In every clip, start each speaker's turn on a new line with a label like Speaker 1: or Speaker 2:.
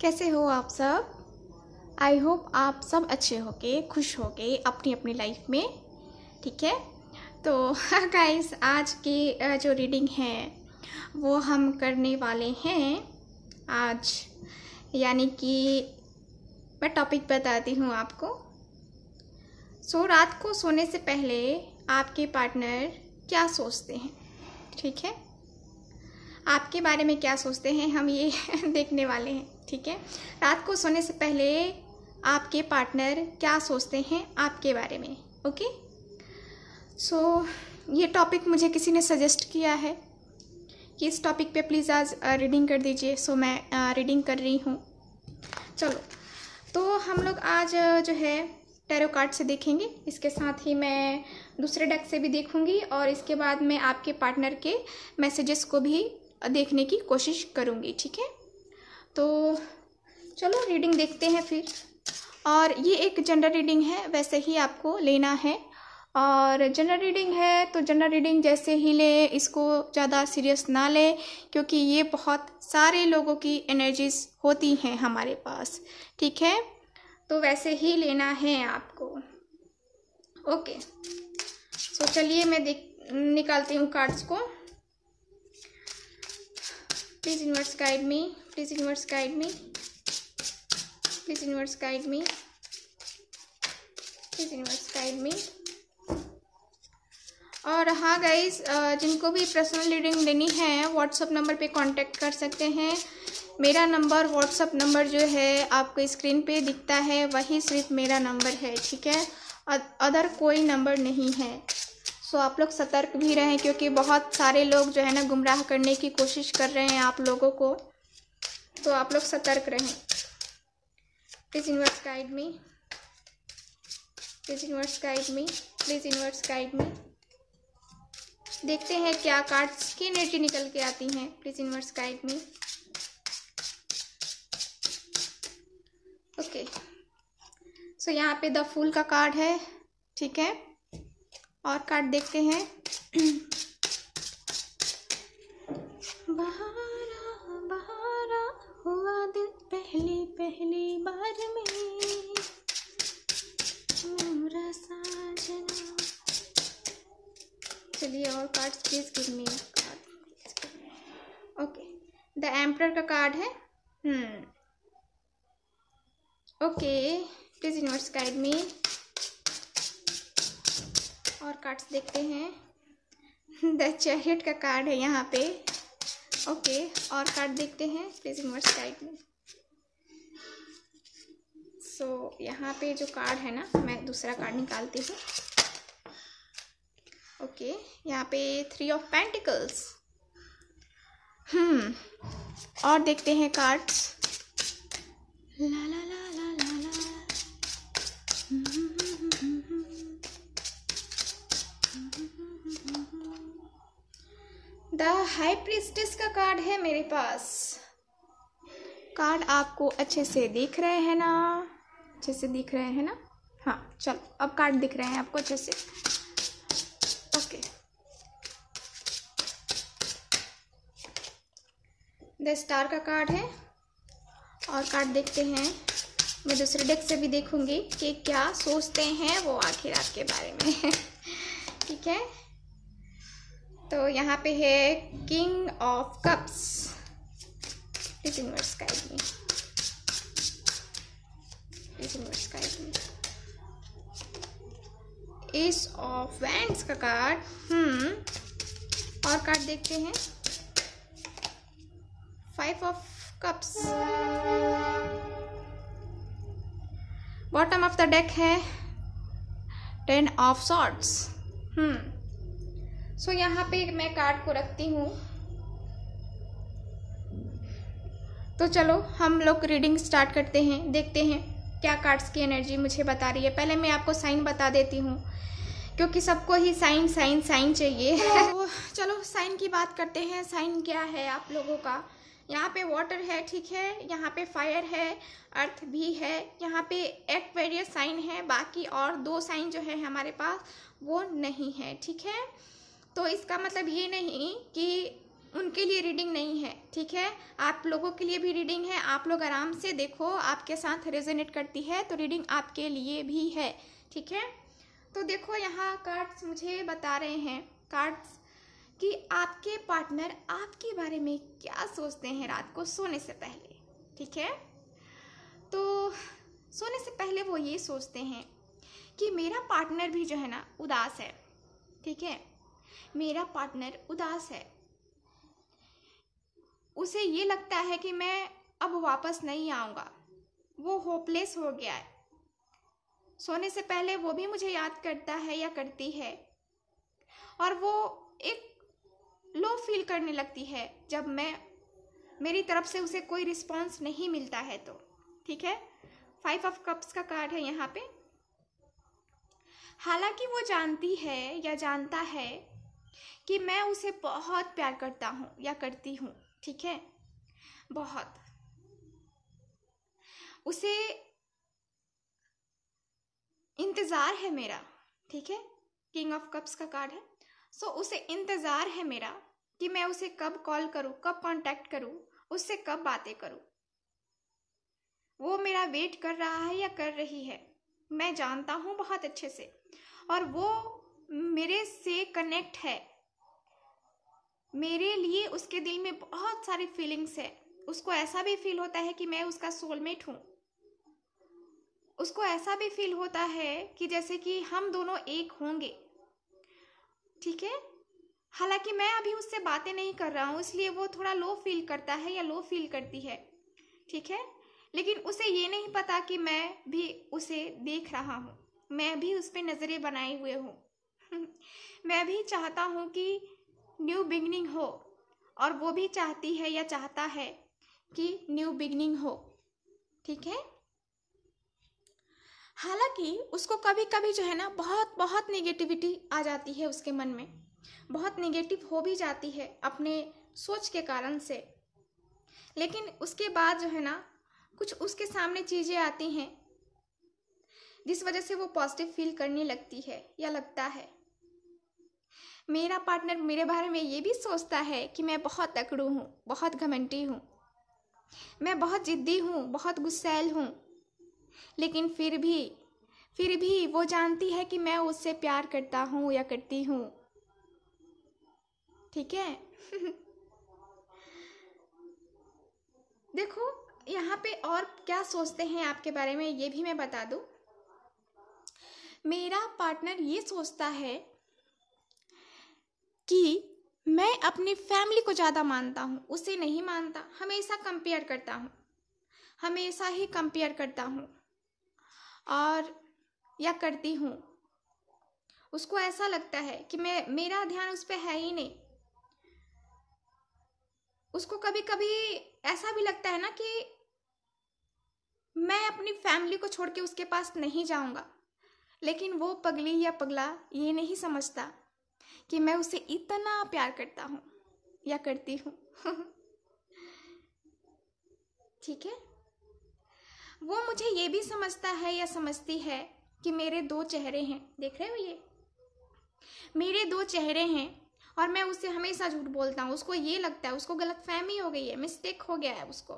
Speaker 1: कैसे हो आप सब आई होप आप सब अच्छे होके खुश हो गए अपनी अपनी लाइफ में ठीक है तो गाइस आज की जो रीडिंग है वो हम करने वाले हैं आज यानी कि मैं टॉपिक बताती हूँ आपको सो so, रात को सोने से पहले आपके पार्टनर क्या सोचते हैं ठीक है आपके बारे में क्या सोचते हैं हम ये देखने वाले हैं ठीक है रात को सोने से पहले आपके पार्टनर क्या सोचते हैं आपके बारे में ओके सो so, ये टॉपिक मुझे किसी ने सजेस्ट किया है कि इस टॉपिक पे प्लीज़ आज रीडिंग कर दीजिए सो so, मैं रीडिंग कर रही हूँ चलो तो हम लोग आज जो है टैरो कार्ड से देखेंगे इसके साथ ही मैं दूसरे डेक से भी देखूंगी और इसके बाद मैं आपके पार्टनर के मैसेजेस को भी देखने की कोशिश करूंगी ठीक है तो चलो रीडिंग देखते हैं फिर और ये एक जनरल रीडिंग है वैसे ही आपको लेना है और जनरल रीडिंग है तो जनरल रीडिंग जैसे ही लें इसको ज़्यादा सीरियस ना लें क्योंकि ये बहुत सारे लोगों की एनर्जीज होती हैं हमारे पास ठीक है तो वैसे ही लेना है आपको ओके सो तो चलिए मैं देख निकालती हूँ कार्ड्स को please universe guide me please universe guide me please universe guide me please universe guide me और हाँ गाइज जिनको भी पर्सनल रीडिंग लेनी है व्हाट्सअप नंबर पे कांटेक्ट कर सकते हैं मेरा नंबर व्हाट्सअप नंबर जो है आपको स्क्रीन पे दिखता है वही सिर्फ मेरा नंबर है ठीक है अदर कोई नंबर नहीं है सो आप लोग सतर्क भी रहें क्योंकि बहुत सारे लोग जो है ना गुमराह करने की कोशिश कर रहे हैं आप लोगों को तो आप लोग सतर्क रहें please universe guide me please universe guide me please universe guide me देखते हैं क्या कार्ड्स की एनर्जी निकल के आती हैं please universe guide me okay so यहाँ पे द फूल का कार्ड है ठीक है और कार्ड देखते हैं बहारा बहारा हुआ दिल पहली पहली बार में चलिए और card please give me okay the का कार्ड है hmm okay please universe guide me और कार्ड्स देखते हैं द चैरियट का कार्ड है यहाँ पे ओके और कार्ड देखते हैं प्लीज इमर्स साइड में सो so, यहाँ पे जो कार्ड है ना मैं दूसरा कार्ड निकालती हूँ ओके okay, यहाँ पे थ्री ऑफ पेंटिकल्स हम्म और देखते हैं कार्ड्स ला ला ला ला ला ला द हाई प्रिस्टेस का कार्ड है मेरे पास कार्ड आपको अच्छे से दिख रहे हैं ना अच्छे से दिख रहे हैं ना हाँ चलो अब कार्ड दिख रहे हैं आपको अच्छे से ओके द स्टार का कार्ड है और कार्ड देखते हैं मैं दूसरे डेक से भी देखूंगी कि क्या सोचते हैं वो आखिर आपके बारे में ठीक है तो यहाँ पे है किंग ऑफ कप्स इस inverse guide ace of wands का कार्ड हम्म hmm. और कार्ड देखते हैं five of cups bottom of the deck है ten of swords hmm so so, यहाँ पे मैं कार्ड को रखती हूँ तो चलो हम लोग रीडिंग स्टार्ट करते हैं देखते हैं क्या कार्ड्स की एनर्जी मुझे बता रही है पहले मैं आपको साइन बता देती हूँ क्योंकि सबको ही साइन साइन साइन चाहिए तो चलो साइन की बात करते हैं साइन क्या है आप लोगों का यहाँ पे वाटर है ठीक है यहाँ पे फायर है अर्थ भी है यहाँ पे एक्वेरियस साइन है बाकी और दो साइन जो है हमारे पास वो नहीं है ठीक है तो इसका मतलब ये नहीं कि उनके लिए रीडिंग नहीं है ठीक है आप लोगों के लिए भी रीडिंग है आप लोग आराम से देखो आपके साथ रेजोनेट करती है तो रीडिंग आपके लिए भी है ठीक है तो देखो यहाँ कार्ड्स मुझे बता रहे हैं कार्ड्स कि आपके पार्टनर आपके बारे में क्या सोचते हैं रात को सोने से पहले ठीक है तो सोने से पहले वो ये सोचते हैं कि मेरा पार्टनर भी जो है ना उदास है ठीक है मेरा पार्टनर उदास है उसे ये लगता है कि मैं अब वापस नहीं आऊँगा वो होपलेस हो गया है सोने से पहले वो भी मुझे याद करता है या करती है और वो एक लो फील करने लगती है जब मैं मेरी तरफ से उसे कोई रिस्पांस नहीं मिलता है तो ठीक है फाइव ऑफ कप्स का कार्ड है यहाँ पे हालांकि वो जानती है या जानता है कि मैं उसे बहुत प्यार करता हूँ या करती हूँ ठीक है बहुत उसे इंतज़ार है मेरा ठीक है किंग ऑफ कप्स का कार्ड है सो उसे इंतज़ार है मेरा कि मैं उसे कब कॉल करूँ कब कांटेक्ट करूँ उससे कब बातें करूँ वो मेरा वेट कर रहा है या कर रही है मैं जानता हूँ बहुत अच्छे से और वो मेरे से कनेक्ट है मेरे लिए उसके दिल में बहुत सारी फीलिंग्स है उसको ऐसा भी फील होता है कि मैं उसका सोलमेट हूँ उसको ऐसा भी फील होता है कि जैसे कि हम दोनों एक होंगे ठीक है हालांकि मैं अभी उससे बातें नहीं कर रहा हूँ इसलिए वो थोड़ा लो फील करता है या लो फील करती है ठीक है लेकिन उसे ये नहीं पता कि मैं भी उसे देख रहा हूँ मैं भी उस पर नज़रें बनाए हुए हूँ मैं भी चाहता हूँ कि न्यू बिगनिंग हो और वो भी चाहती है या चाहता है कि न्यू बिगनिंग हो ठीक है हालांकि उसको कभी कभी जो है ना बहुत बहुत नेगेटिविटी आ जाती है उसके मन में बहुत नेगेटिव हो भी जाती है अपने सोच के कारण से लेकिन उसके बाद जो है ना कुछ उसके सामने चीज़ें आती हैं जिस वजह से वो पॉजिटिव फील करने लगती है या लगता है मेरा पार्टनर मेरे बारे में ये भी सोचता है कि मैं बहुत तकड़ू हूँ बहुत घमंडी हूँ मैं बहुत ज़िद्दी हूँ बहुत गुस्सैल हूँ लेकिन फिर भी फिर भी वो जानती है कि मैं उससे प्यार करता हूँ या करती हूँ ठीक है देखो यहाँ पे और क्या सोचते हैं आपके बारे में ये भी मैं बता दूँ मेरा पार्टनर ये सोचता है कि मैं अपनी फैमिली को ज़्यादा मानता हूँ उसे नहीं मानता हमेशा कंपेयर करता हूँ हमेशा ही कंपेयर करता हूँ और या करती हूँ उसको ऐसा लगता है कि मैं मेरा ध्यान उस पर है ही नहीं उसको कभी कभी ऐसा भी लगता है ना कि मैं अपनी फैमिली को छोड़ के उसके पास नहीं जाऊंगा लेकिन वो पगली या पगला ये नहीं समझता कि मैं उसे इतना प्यार करता हूँ या करती हूँ ठीक है वो मुझे ये भी समझता है या समझती है कि मेरे दो चेहरे हैं देख रहे हो ये मेरे दो चेहरे हैं और मैं उसे हमेशा झूठ बोलता हूँ उसको ये लगता है उसको गलत फहमी हो गई है मिस्टेक हो गया है उसको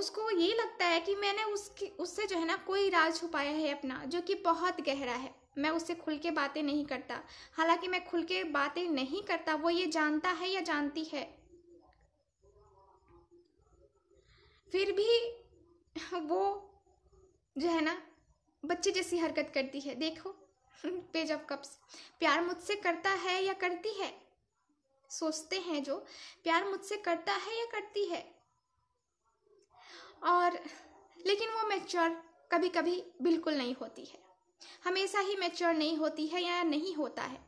Speaker 1: उसको ये लगता है कि मैंने उसकी उससे जो है ना कोई राज छुपाया है अपना जो कि बहुत गहरा है मैं उससे खुल के बातें नहीं करता हालांकि मैं खुल के बातें नहीं करता वो ये जानता है या जानती है फिर भी वो जो है ना बच्चे जैसी हरकत करती है देखो पेज ऑफ कप्स प्यार मुझसे करता है या करती है सोचते हैं जो प्यार मुझसे करता है या करती है और लेकिन वो मैच्योर कभी कभी बिल्कुल नहीं होती है हमेशा ही मैच्योर नहीं होती है या नहीं होता है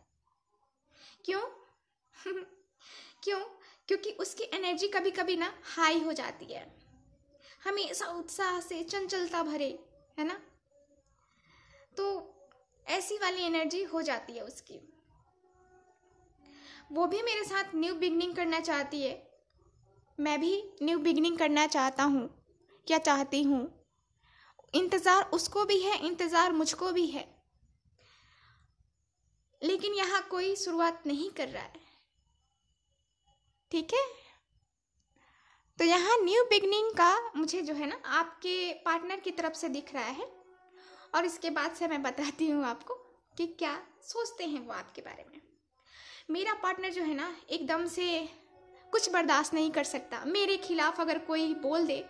Speaker 1: क्यों क्यों क्योंकि उसकी एनर्जी कभी कभी ना हाई हो जाती है हमेशा उत्साह से चंचलता भरे है ना तो ऐसी वाली एनर्जी हो जाती है उसकी वो भी मेरे साथ न्यू बिगनिंग करना चाहती है मैं भी न्यू बिगनिंग करना चाहता हूँ क्या चाहती हूँ इंतज़ार उसको भी है इंतज़ार मुझको भी है लेकिन यहाँ कोई शुरुआत नहीं कर रहा है ठीक है तो यहाँ न्यू बिगनिंग का मुझे जो है ना आपके पार्टनर की तरफ से दिख रहा है और इसके बाद से मैं बताती हूँ आपको कि क्या सोचते हैं वो आपके बारे में मेरा पार्टनर जो है ना एकदम से कुछ बर्दाश्त नहीं कर सकता मेरे खिलाफ़ अगर कोई बोल दे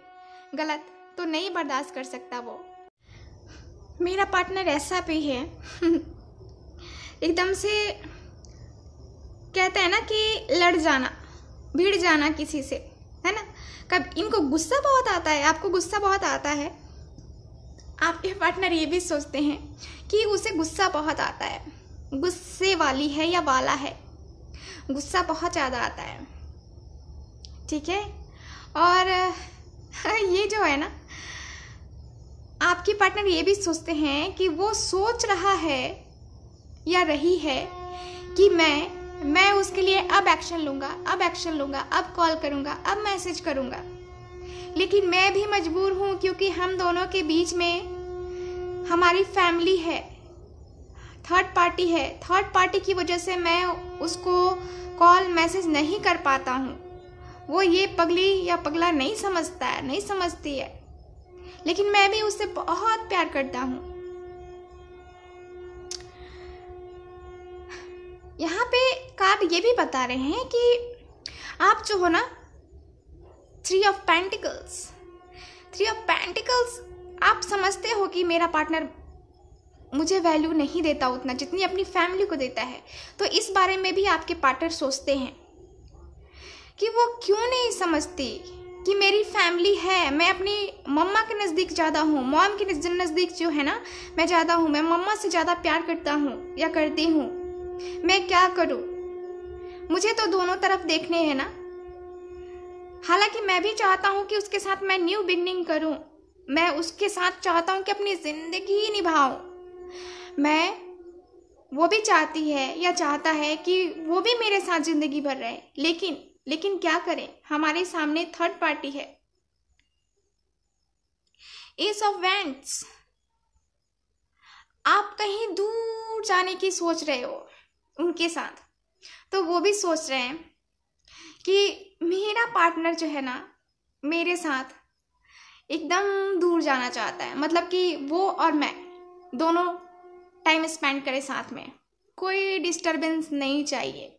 Speaker 1: गलत तो नहीं बर्दाश्त कर सकता वो मेरा पार्टनर ऐसा भी है एकदम से कहते हैं ना कि लड़ जाना भिड़ जाना किसी से है ना कब इनको गुस्सा बहुत आता है आपको गुस्सा बहुत आता है आपके पार्टनर ये भी सोचते हैं कि उसे गुस्सा बहुत आता है गुस्से वाली है या वाला है गुस्सा बहुत ज़्यादा आता है ठीक है और ये जो है ना आपके पार्टनर ये भी सोचते हैं कि वो सोच रहा है या रही है कि मैं मैं उसके लिए अब एक्शन लूँगा अब एक्शन लूँगा अब कॉल करूँगा अब मैसेज करूँगा लेकिन मैं भी मजबूर हूँ क्योंकि हम दोनों के बीच में हमारी फैमिली है थर्ड पार्टी है थर्ड पार्टी की वजह से मैं उसको कॉल मैसेज नहीं कर पाता हूँ वो ये पगली या पगला नहीं समझता है नहीं समझती है लेकिन मैं भी उससे बहुत प्यार करता हूँ यहाँ पे कार्ड ये भी बता रहे हैं कि आप जो हो ना three of pentacles three of pentacles आप समझते हो कि मेरा पार्टनर मुझे वैल्यू नहीं देता उतना जितनी अपनी फैमिली को देता है तो इस बारे में भी आपके पार्टनर सोचते हैं कि वो क्यों नहीं समझती कि मेरी फैमिली है मैं अपनी मम्मा के नज़दीक ज़्यादा हूँ मॉम के नज़दीक जो है ना मैं ज़्यादा हूँ मैं मम्मा से ज़्यादा प्यार करता हूँ या करती हूँ मैं क्या करूँ मुझे तो दोनों तरफ देखने हैं ना हालांकि मैं भी चाहता हूँ कि उसके साथ मैं न्यू बिगनिंग करूँ मैं उसके साथ चाहता हूँ कि अपनी ज़िंदगी ही निभाऊँ मैं वो भी चाहती है या चाहता है कि वो भी मेरे साथ ज़िंदगी भर रहे लेकिन लेकिन क्या करें हमारे सामने थर्ड पार्टी है एस ऑफ वेंट्स आप कहीं दूर जाने की सोच रहे हो उनके साथ तो वो भी सोच रहे हैं कि मेरा पार्टनर जो है ना मेरे साथ एकदम दूर जाना चाहता है मतलब कि वो और मैं दोनों टाइम स्पेंड करें साथ में कोई डिस्टरबेंस नहीं चाहिए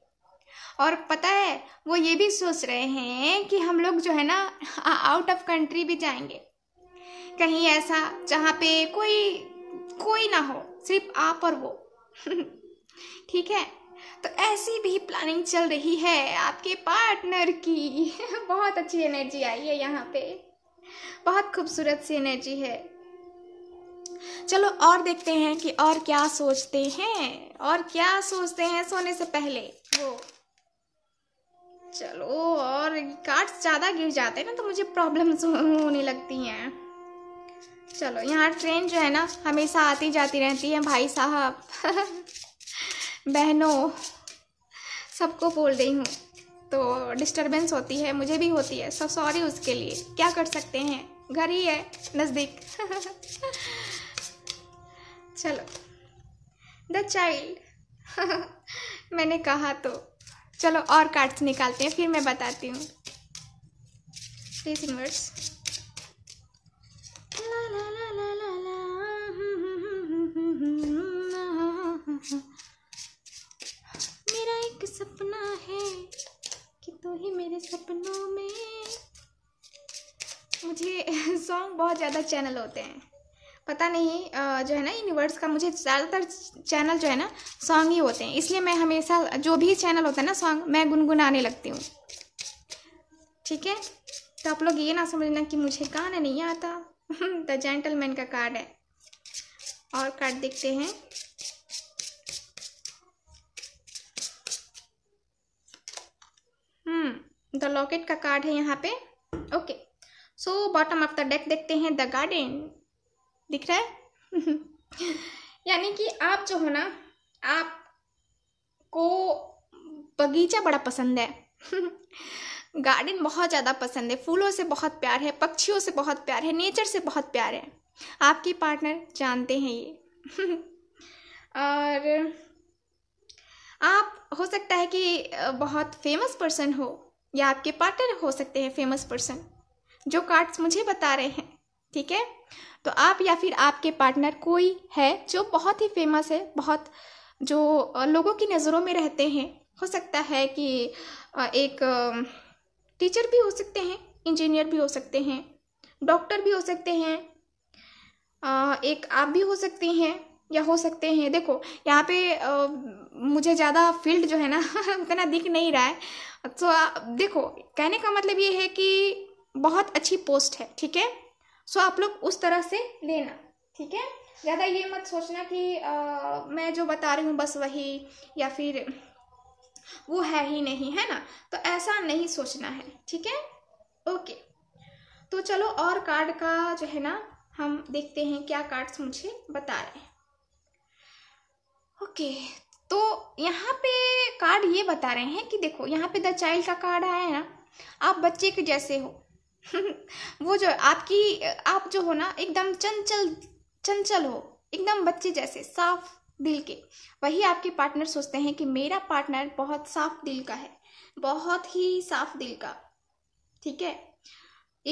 Speaker 1: और पता है वो ये भी सोच रहे हैं कि हम लोग जो है ना आउट ऑफ कंट्री भी जाएंगे कहीं ऐसा जहाँ पे कोई कोई ना हो सिर्फ आप और वो ठीक है तो ऐसी भी प्लानिंग चल रही है आपके पार्टनर की बहुत अच्छी एनर्जी आई है यहाँ पे बहुत खूबसूरत सी एनर्जी है चलो और देखते हैं कि और क्या सोचते हैं और क्या सोचते हैं सोने से पहले वो चलो और कार्ड्स ज़्यादा गिर जाते हैं ना तो मुझे प्रॉब्लम्स होने लगती हैं चलो यहाँ ट्रेन जो है ना हमेशा आती जाती रहती है भाई साहब बहनों सबको बोल रही हूँ तो डिस्टरबेंस होती है मुझे भी होती है सो सॉरी उसके लिए क्या कर सकते हैं घर ही है नज़दीक चलो द चाइल्ड मैंने कहा तो चलो और कार्ड्स निकालते हैं फिर मैं बताती हूँ प्लीज इनवर्स मेरा एक सपना है कि तू ही मेरे सपनों में मुझे सॉन्ग बहुत ज़्यादा चैनल होते हैं पता नहीं जो है ना यूनिवर्स का मुझे ज़्यादातर चैनल जो है ना सॉन्ग ही होते हैं इसलिए मैं हमेशा जो भी चैनल होता है ना सॉन्ग मैं गुनगुनाने लगती हूँ ठीक है तो आप लोग ये ना समझना कि मुझे गाना नहीं आता द जेंटलमैन का कार्ड है और कार्ड देखते हैं हम्म द लॉकेट का कार्ड है यहाँ पे okay so bottom of the deck देखते हैं द गार्डन दिख रहा है यानी कि आप जो हो ना आप को बगीचा बड़ा पसंद है गार्डन बहुत ज़्यादा पसंद है फूलों से बहुत प्यार है पक्षियों से बहुत प्यार है नेचर से बहुत प्यार है आपकी पार्टनर जानते हैं ये और आप हो सकता है कि बहुत फेमस पर्सन हो या आपके पार्टनर हो सकते हैं फेमस पर्सन जो कार्ड्स मुझे बता रहे हैं ठीक है तो आप या फिर आपके पार्टनर कोई है जो बहुत ही फेमस है बहुत जो लोगों की नज़रों में रहते हैं हो सकता है कि एक टीचर भी हो सकते हैं इंजीनियर भी हो सकते हैं डॉक्टर भी हो सकते हैं एक आप भी हो सकते हैं या हो सकते हैं देखो यहाँ पे आ, मुझे ज़्यादा फील्ड जो है ना उतना दिख नहीं रहा है तो आ, देखो कहने का मतलब ये है कि बहुत अच्छी पोस्ट है ठीक है सो आप लोग उस तरह से लेना ठीक है ज़्यादा ये मत सोचना कि आ, मैं जो बता रही हूँ बस वही या फिर वो है ही नहीं है ना तो ऐसा नहीं सोचना है ठीक है ओके तो चलो और कार्ड का जो है ना हम देखते हैं क्या कार्ड्स मुझे बता रहे हैं ओके तो यहाँ पे कार्ड ये बता रहे हैं कि देखो यहाँ पे द चाइल्ड का कार्ड आया है ना आप बच्चे के जैसे हो वो जो आपकी आप जो हो ना एकदम चंचल चंचल हो एकदम बच्चे जैसे साफ दिल के वही आपके पार्टनर सोचते हैं कि मेरा पार्टनर बहुत साफ दिल का है बहुत ही साफ दिल का ठीक है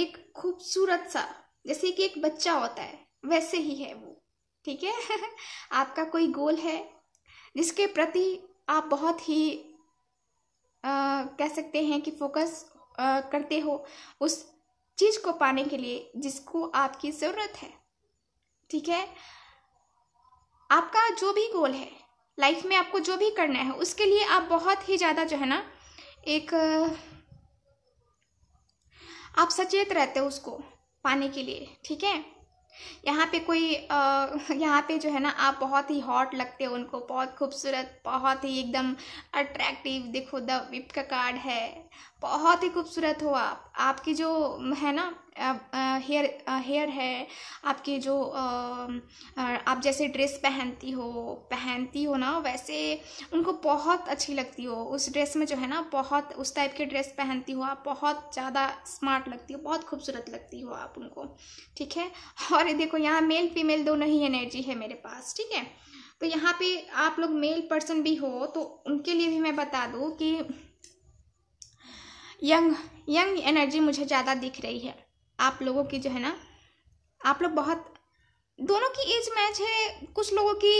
Speaker 1: एक खूबसूरत सा जैसे कि एक बच्चा होता है वैसे ही है वो ठीक है आपका कोई गोल है जिसके प्रति आप बहुत ही आ, कह सकते हैं कि फोकस आ, करते हो उस चीज को पाने के लिए जिसको आपकी जरूरत है ठीक है आपका जो भी गोल है लाइफ में आपको जो भी करना है उसके लिए आप बहुत ही ज़्यादा जो है ना एक आप सचेत रहते हो उसको पाने के लिए ठीक है यहाँ पे कोई यहाँ पे जो है ना आप बहुत ही हॉट लगते हो उनको बहुत खूबसूरत बहुत ही एकदम अट्रैक्टिव देखो द विप का कार्ड है बहुत ही खूबसूरत हो आप आपकी जो है ना हेयर हेयर है आपके जो आप जैसे ड्रेस पहनती हो पहनती हो ना वैसे उनको बहुत अच्छी लगती हो उस ड्रेस में जो है ना बहुत उस टाइप के ड्रेस पहनती हो आप बहुत ज़्यादा स्मार्ट लगती हो बहुत खूबसूरत लगती हो आप उनको ठीक है और देखो यहाँ मेल फीमेल दोनों ही एनर्जी है मेरे पास ठीक है तो यहाँ पे आप लोग मेल पर्सन भी हो तो उनके लिए भी मैं बता दूँ कि यंग यंग एनर्जी मुझे ज़्यादा दिख रही है आप लोगों की जो है ना आप लोग बहुत दोनों की एज मैच है कुछ लोगों की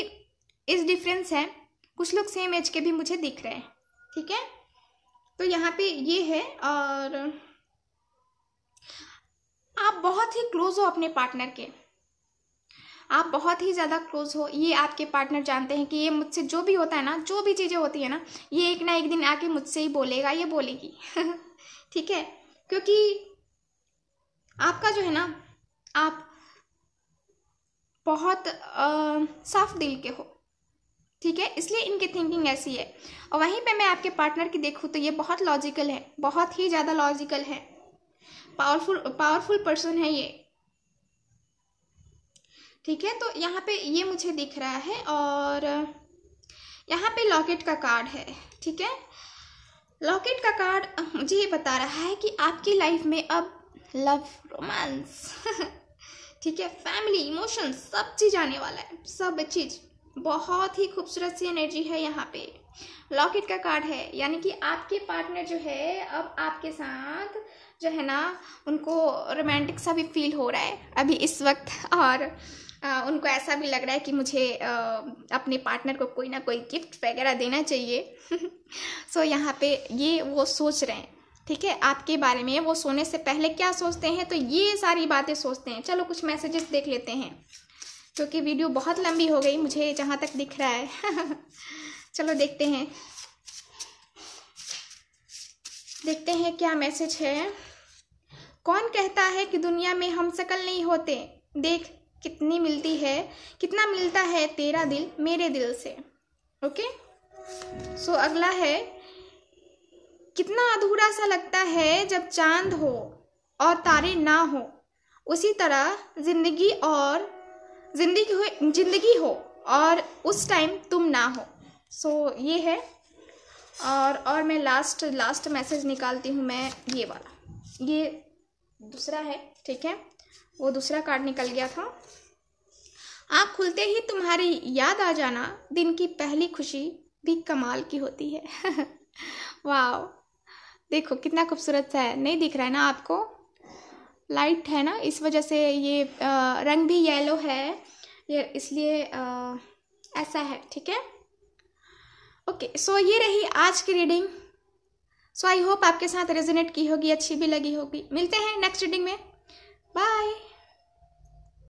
Speaker 1: एज डिफरेंस है कुछ लोग सेम एज के भी मुझे दिख रहे हैं ठीक है तो यहाँ पे ये है और आप बहुत ही क्लोज हो अपने पार्टनर के आप बहुत ही ज़्यादा क्लोज हो ये आपके पार्टनर जानते हैं कि ये मुझसे जो भी होता है ना जो भी चीज़ें होती है ना ये एक ना एक दिन आके मुझसे ही बोलेगा ये बोलेगी ठीक है क्योंकि आपका जो है ना आप बहुत आ, साफ दिल के हो ठीक है इसलिए इनकी थिंकिंग ऐसी है और वहीं पे मैं आपके पार्टनर की देखूँ तो ये बहुत लॉजिकल है बहुत ही ज़्यादा लॉजिकल है पावरफुल पावरफुल पर्सन है ये ठीक है तो यहाँ पे ये मुझे दिख रहा है और यहाँ पे लॉकेट का कार्ड है ठीक है लॉकेट का कार्ड मुझे ये बता रहा है कि आपकी लाइफ में अब लव रोमांस ठीक है फैमिली इमोशंस सब चीज आने वाला है सब चीज बहुत ही खूबसूरत सी एनर्जी है यहाँ पे लॉकेट का कार्ड है यानी कि आपके पार्टनर जो है अब आपके साथ जो है ना उनको रोमांटिक सा भी फील हो रहा है अभी इस वक्त और आ, उनको ऐसा भी लग रहा है कि मुझे आ, अपने पार्टनर को कोई ना कोई गिफ्ट वगैरह देना चाहिए सो so, यहाँ पे ये वो सोच रहे हैं ठीक है आपके बारे में वो सोने से पहले क्या सोचते हैं तो ये सारी बातें सोचते हैं चलो कुछ मैसेजेस देख लेते हैं क्योंकि तो वीडियो बहुत लंबी हो गई मुझे जहाँ तक दिख रहा है चलो देखते हैं देखते हैं क्या मैसेज है कौन कहता है कि दुनिया में हम सकल नहीं होते देख कितनी मिलती है कितना मिलता है तेरा दिल मेरे दिल से ओके सो so, अगला है कितना अधूरा सा लगता है जब चांद हो और तारे ना हो उसी तरह जिंदगी और जिंदगी हो जिंदगी हो और उस टाइम तुम ना हो सो so, ये है और और मैं लास्ट लास्ट मैसेज निकालती हूँ मैं ये वाला ये दूसरा है ठीक है वो दूसरा कार्ड निकल गया था आँख खुलते ही तुम्हारी याद आ जाना दिन की पहली खुशी भी कमाल की होती है वाह देखो कितना खूबसूरत सा है नहीं दिख रहा है ना आपको लाइट है ना इस वजह से ये आ, रंग भी येलो है ये इसलिए ऐसा है ठीक है ओके सो ये रही आज की रीडिंग सो आई होप आपके साथ रेजोनेट की होगी अच्छी भी लगी होगी मिलते हैं नेक्स्ट रीडिंग में बाय